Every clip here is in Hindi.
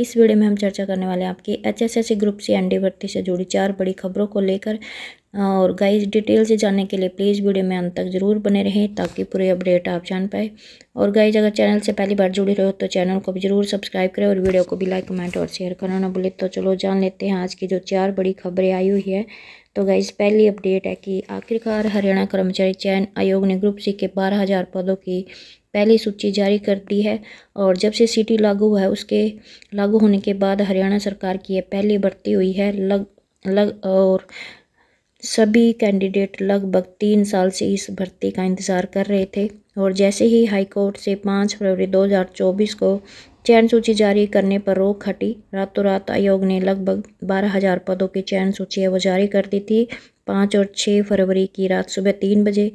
इस वीडियो में हम चर्चा करने वाले हैं आपकी H S S group C and D भर्ती से जुड़ी चार बड़ी खबरों को लेकर और गाइस डिटेल से जानने के लिए प्लीज़ वीडियो में अंत तक ज़रूर बने रहें ताकि पूरे अपडेट आप जान पाए और गाइस अगर चैनल से पहली बार जुड़े रहो तो चैनल को भी ज़रूर सब्सक्राइब करें और वीडियो को भी लाइक कमेंट और शेयर करना ना भूलें तो चलो जान लेते हैं आज की जो चार बड़ी खबरें आई हुई है तो गाइज पहली अपडेट है कि आखिरकार हरियाणा कर्मचारी चयन आयोग ने ग्रुप सी के बारह हज़ार पदों की पहली सूची जारी करती है और जब से सिटी लागू हुआ है उसके लागू होने के बाद हरियाणा सरकार की यह पहली भर्ती हुई है लग लग और सभी कैंडिडेट लगभग तीन साल से इस भर्ती का इंतज़ार कर रहे थे और जैसे ही हाईकोर्ट से पाँच फरवरी 2024 को चयन सूची जारी करने पर रोक हटी रातों रात आयोग ने लगभग बारह हज़ार पदों की चयन सूची है वो जारी कर दी थी पाँच और छः फरवरी की रात सुबह तीन बजे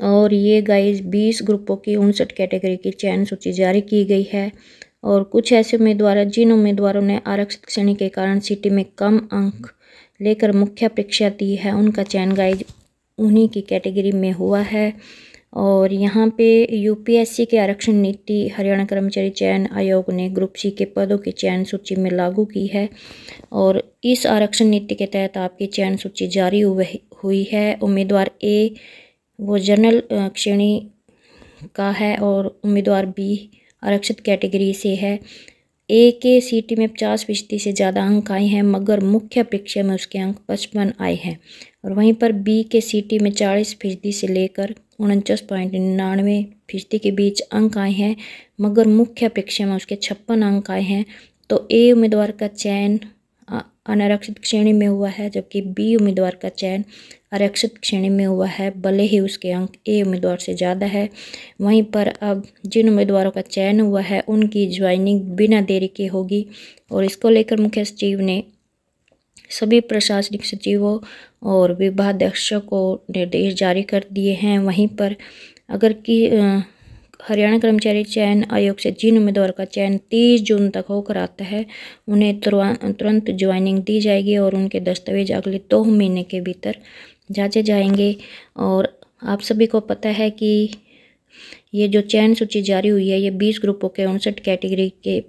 और ये गाइस बीस ग्रुपों की उनसठ कैटेगरी की चयन सूची जारी की गई है और कुछ ऐसे उम्मीदवार जिन उम्मीदवारों ने आरक्षित श्रेणी के कारण सिटी में कम अंक लेकर मुख्य परीक्षा दी है उनका चयन गाइज उन्हीं की कैटेगरी में हुआ है और यहाँ पे यूपीएससी के आरक्षण नीति हरियाणा कर्मचारी चयन आयोग ने ग्रुप सी के पदों की चयन सूची में लागू की है और इस आरक्षण नीति के तहत आपकी चयन सूची जारी हुई है उम्मीदवार ए वो जनरल श्रेणी का है और उम्मीदवार बी आरक्षित कैटेगरी से है ए के सी टी में पचास फीसदी से ज़्यादा अंक आए हैं मगर मुख्य परीक्षा में उसके अंक पचपन आए हैं और वहीं पर बी के सी टी में चालीस फीसदी से लेकर उनचास पॉइंट निन्यानवे फीसदी के बीच अंक आए हैं मगर मुख्य परीक्षा में उसके छप्पन अंक आए हैं तो ए उम्मीदवार का चयन अनारक्षित श्रेणी में हुआ है जबकि बी उम्मीदवार का चयन आरक्षित श्रेणी में हुआ है भले ही उसके अंक ए उम्मीदवार से ज़्यादा है वहीं पर अब जिन उम्मीदवारों का चयन हुआ है उनकी ज्वाइनिंग बिना देरी के होगी और इसको लेकर मुख्य सचिव ने सभी प्रशासनिक सचिवों और विभागाध्यक्षों को निर्देश जारी कर दिए हैं वहीं पर अगर कि हरियाणा कर्मचारी चयन आयोग से जिन उम्मीदवारों का चयन 30 जून तक होकर आता है उन्हें तुरंत ज्वाइनिंग दी जाएगी और उनके दस्तावेज अगले दो तो महीने के भीतर जांचे जाएंगे और आप सभी को पता है कि ये जो चयन सूची जारी हुई है ये बीस ग्रुपों के उनसठ कैटेगरी के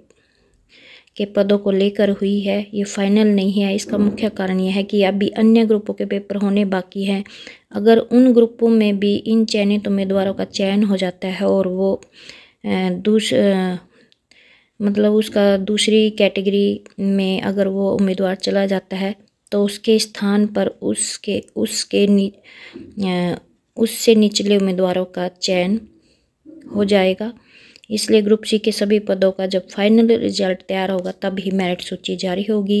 के पदों को लेकर हुई है ये फाइनल नहीं है इसका मुख्य कारण यह है कि अभी अन्य ग्रुपों के पेपर होने बाकी हैं अगर उन ग्रुपों में भी इन चयनित उम्मीदवारों का चयन हो जाता है और वो दूस मतलब उसका दूसरी कैटेगरी में अगर वो उम्मीदवार चला जाता है तो उसके स्थान पर उसके उसके नी, उससे निचले उम्मीदवारों का चयन हो जाएगा इसलिए ग्रुप सी के सभी पदों का जब फाइनल रिजल्ट तैयार होगा तब ही मेरिट सूची जारी होगी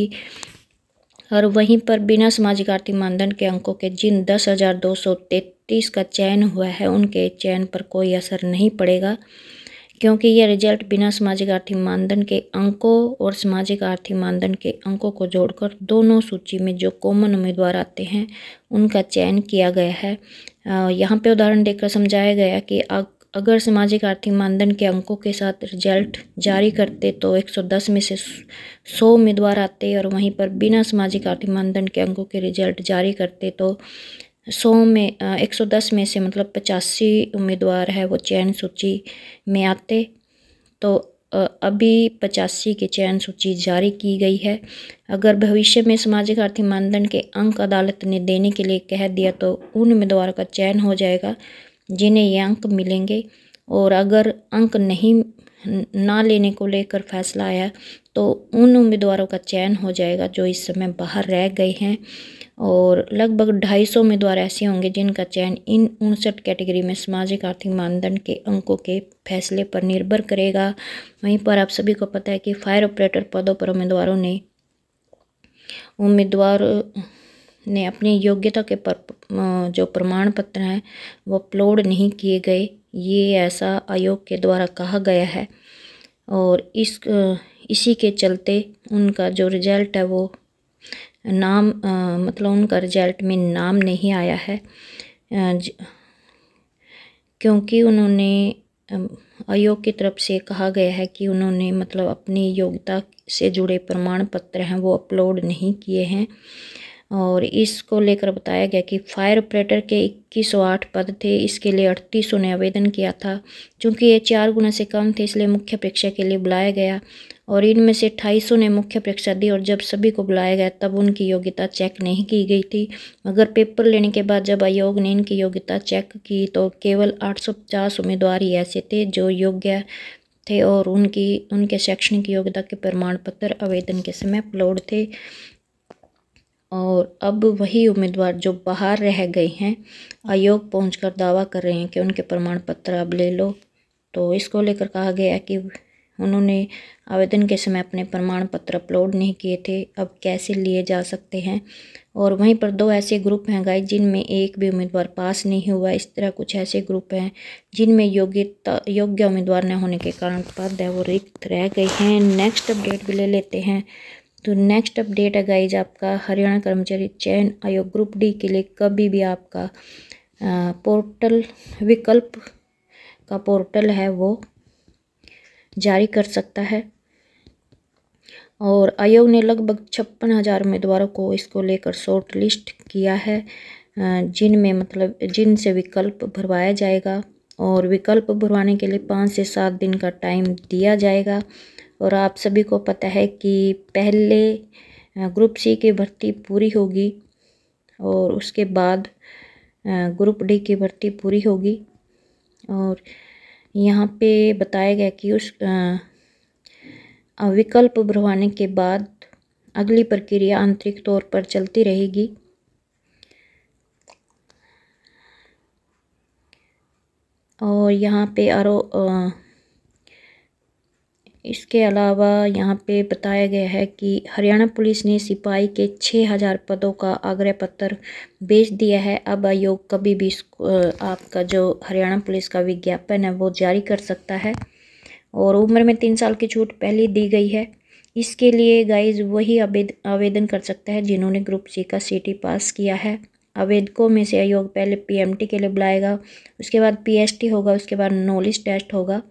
और वहीं पर बिना सामाजिक आर्थिक मानदंड के अंकों के जिन दस हज़ार दो सौ तैंतीस का चयन हुआ है उनके चयन पर कोई असर नहीं पड़ेगा क्योंकि ये रिजल्ट बिना सामाजिक आर्थिक मानदंड के अंकों और सामाजिक आर्थिक मानदंड के अंकों को जोड़कर दोनों सूची में जो कॉमन उम्मीदवार आते हैं उनका चयन किया गया है यहाँ पे उदाहरण देकर समझाया गया कि अगर सामाजिक आर्थिक मानदंड के अंकों के साथ रिजल्ट जारी करते तो 110 में से 100 उम्मीदवार आते और वहीं पर बिना सामाजिक आर्थिक मानदंड के अंकों के रिजल्ट जारी करते तो सौ में एक सौ दस में से मतलब पचासी उम्मीदवार है वो चयन सूची में आते तो अभी पचासी की चयन सूची जारी की गई है अगर भविष्य में सामाजिक आर्थिक मानदंड के अंक अदालत ने देने के लिए कह दिया तो उन उम्मीदवारों का चयन हो जाएगा जिन्हें ये अंक मिलेंगे और अगर अंक नहीं ना लेने को लेकर फैसला आया तो उन उम्मीदवारों का चयन हो जाएगा जो इस समय बाहर रह गए हैं और लगभग ढाई सौ उम्मीदवार ऐसे होंगे जिनका चयन इन उनसठ कैटेगरी में सामाजिक आर्थिक मानदंड के अंकों के फैसले पर निर्भर करेगा वहीं पर आप सभी को पता है कि फायर ऑपरेटर पदों पर उम्मीदवारों ने उम्मीदवार ने अपनी योग्यता के पर जो प्रमाण पत्र हैं वो अपलोड नहीं किए गए ये ऐसा आयोग के द्वारा कहा गया है और इस इसी के चलते उनका जो रिज़ल्ट है वो नाम आ, मतलब उनका रिज़ल्ट में नाम नहीं आया है ज, क्योंकि उन्होंने आयोग की तरफ से कहा गया है कि उन्होंने मतलब अपनी योग्यता से जुड़े प्रमाण पत्र हैं वो अपलोड नहीं किए हैं और इसको लेकर बताया गया कि फायर ऑपरेटर के इक्कीस सौ आठ पद थे इसके लिए अड़तीस सौ ने आवेदन किया था चूँकि ये चार गुना से कम थे इसलिए मुख्य परीक्षा के लिए बुलाया गया और इनमें से अट्ठाईसों ने मुख्य परीक्षा दी और जब सभी को बुलाया गया तब उनकी योग्यता चेक नहीं की गई थी मगर पेपर लेने के बाद जब आयोग ने इनकी योग्यता चेक की तो केवल आठ उम्मीदवार ही ऐसे थे जो योग्य थे और उनकी उनके शैक्षणिक योग्यता के प्रमाण पत्र आवेदन के समय अपलोड थे और अब वही उम्मीदवार जो बाहर रह गए हैं आयोग पहुंचकर दावा कर रहे हैं कि उनके प्रमाण पत्र अब ले लो तो इसको लेकर कहा गया कि उन्होंने आवेदन के समय अपने प्रमाण पत्र अपलोड नहीं किए थे अब कैसे लिए जा सकते हैं और वहीं पर दो ऐसे ग्रुप हैं गाइस जिनमें एक भी उम्मीदवार पास नहीं हुआ इस तरह कुछ ऐसे ग्रुप हैं जिनमें योग्यता योग्य उम्मीदवार न होने के कारण पद है वो रिक्त रह गए हैं नेक्स्ट अपडेट भी ले लेते हैं तो नेक्स्ट अपडेट है गाइज आपका हरियाणा कर्मचारी चयन आयोग ग्रुप डी के लिए कभी भी आपका आ, पोर्टल विकल्प का पोर्टल है वो जारी कर सकता है और आयोग ने लगभग छप्पन हज़ार उम्मीदवारों को इसको लेकर शॉर्ट लिस्ट किया है जिनमें मतलब जिनसे विकल्प भरवाया जाएगा और विकल्प भरवाने के लिए पाँच से सात दिन का टाइम दिया जाएगा और आप सभी को पता है कि पहले ग्रुप सी की भर्ती पूरी होगी और उसके बाद ग्रुप डी की भर्ती पूरी होगी और यहाँ पे बताया गया कि उस विकल्प भरवाने के बाद अगली प्रक्रिया आंतरिक तौर पर चलती रहेगी और यहाँ पे आरो इसके अलावा यहाँ पे बताया गया है कि हरियाणा पुलिस ने सिपाही के छः हज़ार पदों का आग्रह पत्र बेच दिया है अब आयोग कभी भी आपका जो हरियाणा पुलिस का विज्ञापन है वो जारी कर सकता है और उम्र में तीन साल की छूट पहले दी गई है इसके लिए गाइज वही आवेदन कर सकता है जिन्होंने ग्रुप सी का सी पास किया है आवेदकों में से आयोग पहले पीएमटी के लिए बुलाएगा उसके बाद पीएसटी होगा उसके बाद नॉलेज टेस्ट होगा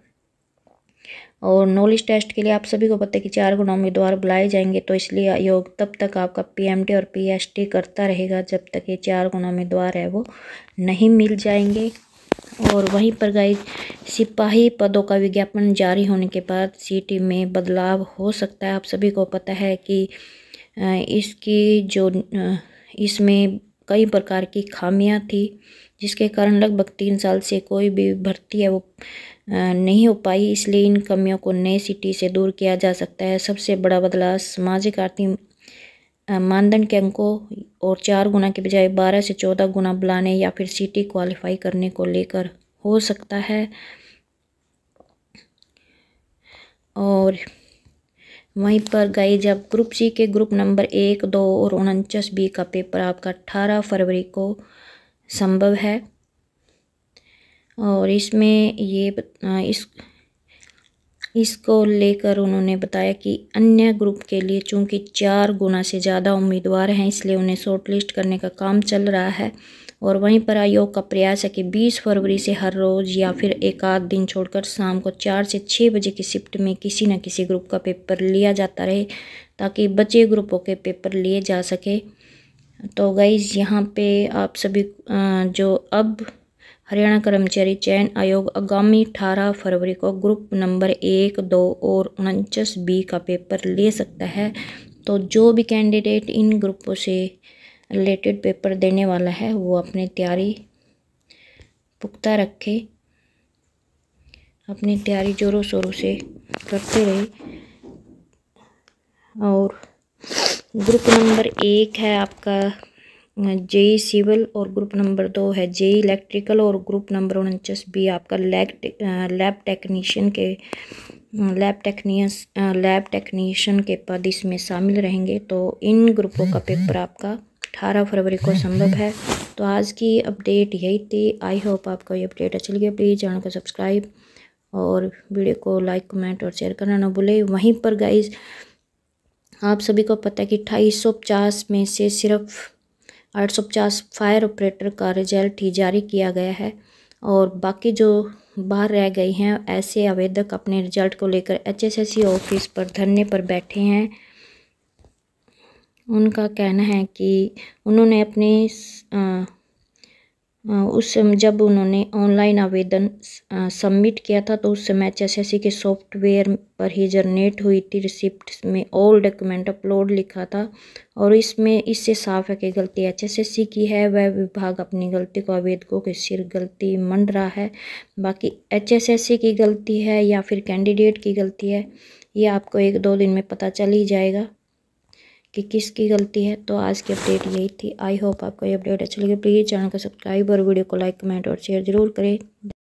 और नॉलेज टेस्ट के लिए आप सभी को पता है कि चार गुना उम्मीदवार बुलाए जाएंगे तो इसलिए आयोग तब तक आपका पीएमटी और पीएसटी करता रहेगा जब तक ये चार गुना उम्मीदवार है वो नहीं मिल जाएंगे और वहीं पर गाइज सिपाही पदों का विज्ञापन जारी होने के बाद सीटी में बदलाव हो सकता है आप सभी को पता है कि इसकी जो इसमें कई प्रकार की खामियाँ थी जिसके कारण लगभग तीन साल से कोई भी भर्ती है वो नहीं हो पाई इसलिए इन कमियों को नए सिटी से दूर किया जा सकता है सबसे बड़ा बदलाव सामाजिक आर्थिक मानदंड के अंकों और चार गुना के बजाय बारह से चौदह गुना बुलाने या फिर सिटी क्वालिफाई करने को लेकर हो सकता है और वहीं पर गई जब ग्रुप सी के ग्रुप नंबर एक दो और उनचास बी का पेपर आपका अट्ठारह फरवरी को संभव है और इसमें ये इस इसको लेकर उन्होंने बताया कि अन्य ग्रुप के लिए चूंकि चार गुना से ज़्यादा उम्मीदवार हैं इसलिए उन्हें शॉर्टलिस्ट करने का काम चल रहा है और वहीं पर आयोग का प्रयास है कि 20 फरवरी से हर रोज़ या फिर एक आध दिन छोड़कर शाम को चार से छः बजे की शिफ्ट में किसी न किसी ग्रुप का पेपर लिया जाता रहे ताकि बचे ग्रुपों के पेपर लिए जा सके तो गई यहाँ पे आप सभी जो अब हरियाणा कर्मचारी चयन आयोग आगामी 18 फरवरी को ग्रुप नंबर एक दो और उनचास बी का पेपर ले सकता है तो जो भी कैंडिडेट इन ग्रुपों से रिलेटेड पेपर देने वाला है वो अपनी तैयारी पुख्ता रखे अपनी तैयारी जोरों शोरों से करते रहे और ग्रुप नंबर एक है आपका जे सिविल और ग्रुप नंबर दो है जे इलेक्ट्रिकल और ग्रुप नंबर उनचास बी आपका लैब लैब टेक्नीशियन के लैब टेक्नीस लैब टेक्नीशियन के पद इसमें शामिल रहेंगे तो इन ग्रुपों का पेपर आपका अठारह फरवरी को संभव है तो आज की अपडेट यही थी आई होप आपको ये अपडेट अच्छी लगी प्लीज़ चैनल को सब्सक्राइब और वीडियो को लाइक कमेंट और शेयर करना ना भूले वहीं पर गाइज आप सभी को पता है कि अट्ठाईस में से सिर्फ आठ सौ पचास फायर ऑपरेटर का रिजल्ट ही जारी किया गया है और बाकी जो बाहर रह गई हैं ऐसे आवेदक अपने रिजल्ट को लेकर एचएसएससी ऑफिस पर धरने पर बैठे हैं उनका कहना है कि उन्होंने अपने उस जब उन्होंने ऑनलाइन आवेदन सबमिट किया था तो उस समय एच एस एस सी के सॉफ्टवेयर पर ही जनरेट हुई थी रिसिप्ट में ऑल डॉक्यूमेंट अपलोड लिखा था और इसमें इससे साफ है कि गलती एच एस एस सी की है वह विभाग अपनी गलती को आवेदकों के सिर गलती मन रहा है बाकी एच एस एस सी की गलती है या फिर कैंडिडेट की गलती है ये आपको एक दो दिन में पता चल ही जाएगा कि किसकी गलती है तो आज की अपडेट यही थी आई होप आपको ये अपडेट अच्छी लगी प्लीज़ चैनल को सब्सक्राइब और वीडियो को लाइक कमेंट और शेयर ज़रूर करें